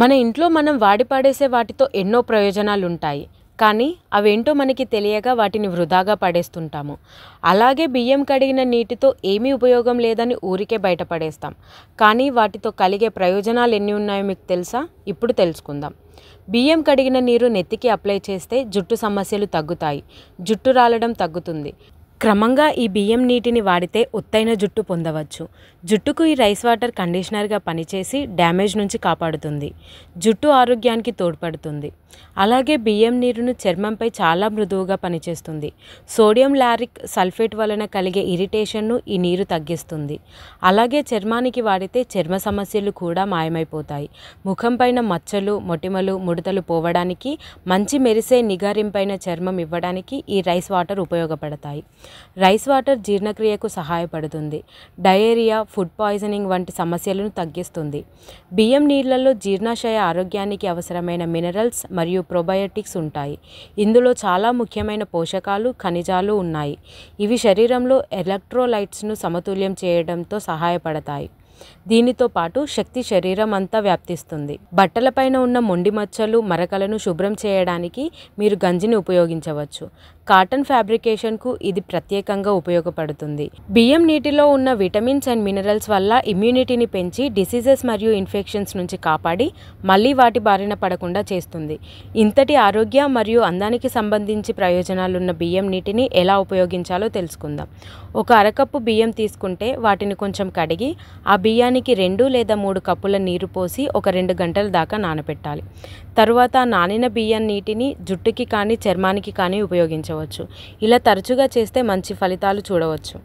మన ఇంట్లో మనం వాడి పడేసే వాటితో ఎన్నో ప్రయోజనాలు ఉంటాయి కానీ అవేంటో మనకి తెలియగా వాటిని వృధాగా పడేస్తుంటాము అలాగే బియ్యం కడిగిన నీటితో ఏమీ ఉపయోగం లేదని ఊరికే బయటపడేస్తాం కానీ వాటితో కలిగే ప్రయోజనాలు ఎన్ని ఉన్నాయో మీకు తెలుసా ఇప్పుడు తెలుసుకుందాం బియ్యం కడిగిన నీరు నెత్తికి అప్లై చేస్తే జుట్టు సమస్యలు తగ్గుతాయి జుట్టు రాలడం తగ్గుతుంది క్రమంగా ఈ బియ్యం నీటిని వాడితే ఒత్తైన జుట్టు పొందవచ్చు జుట్టుకు ఈ రైస్ వాటర్ కండిషనర్గా పనిచేసి డ్యామేజ్ నుంచి కాపాడుతుంది జుట్టు ఆరోగ్యానికి తోడ్పడుతుంది అలాగే బియ్యం నీరును చర్మంపై చాలా మృదువుగా పనిచేస్తుంది సోడియం లారిక్ సల్ఫేట్ వలన కలిగే ఇరిటేషన్ను ఈ నీరు తగ్గిస్తుంది అలాగే చర్మానికి వాడితే చర్మ సమస్యలు కూడా మాయమైపోతాయి ముఖంపైన మచ్చలు మొటిమలు ముడతలు పోవడానికి మంచి మెరిసే నిగారింపైన చర్మం ఇవ్వడానికి ఈ రైస్ వాటర్ ఉపయోగపడతాయి రైస్ వాటర్ జీర్ణక్రియకు సహాయపడుతుంది డయేరియా ఫుడ్ పాయిజనింగ్ వంటి సమస్యలను తగ్గిస్తుంది బియ్యం నీళ్లలో జీర్ణాశయ ఆరోగ్యానికి అవసరమైన మినరల్స్ మరియు ప్రొబయోటిక్స్ ఉంటాయి ఇందులో చాలా ముఖ్యమైన పోషకాలు ఖనిజాలు ఉన్నాయి ఇవి శరీరంలో ఎలక్ట్రోలైట్స్ను సమతుల్యం చేయడంతో సహాయపడతాయి దీనితో పాటు శక్తి శరీరం అంతా వ్యాప్తిస్తుంది బట్టలపైన ఉన్న మొండి మచ్చలు మరకలను శుభ్రం చేయడానికి మీరు గంజిని ఉపయోగించవచ్చు కాటన్ ఫ్యాబ్రికేషన్కు ఇది ప్రత్యేకంగా ఉపయోగపడుతుంది బియ్యం నీటిలో ఉన్న విటమిన్స్ అండ్ మినరల్స్ వల్ల ఇమ్యూనిటీని పెంచి డిసీజెస్ మరియు ఇన్ఫెక్షన్స్ నుంచి కాపాడి మళ్ళీ వాటి బారిన పడకుండా చేస్తుంది ఇంతటి ఆరోగ్య మరియు అందానికి సంబంధించి ప్రయోజనాలున్న బియ్యం నీటిని ఎలా ఉపయోగించాలో తెలుసుకుందాం ఒక అరకప్పు బియ్యం తీసుకుంటే వాటిని కొంచెం కడిగి ఆ బియ్యం బియ్యానికి రెండు లేదా మూడు కప్పుల నీరు పోసి ఒక రెండు గంటల దాకా నానబెట్టాలి తరువాత నానిన బియ్యం నీటిని జుట్టుకి కానీ చర్మానికి కానీ ఉపయోగించవచ్చు ఇలా తరచుగా చేస్తే మంచి ఫలితాలు చూడవచ్చు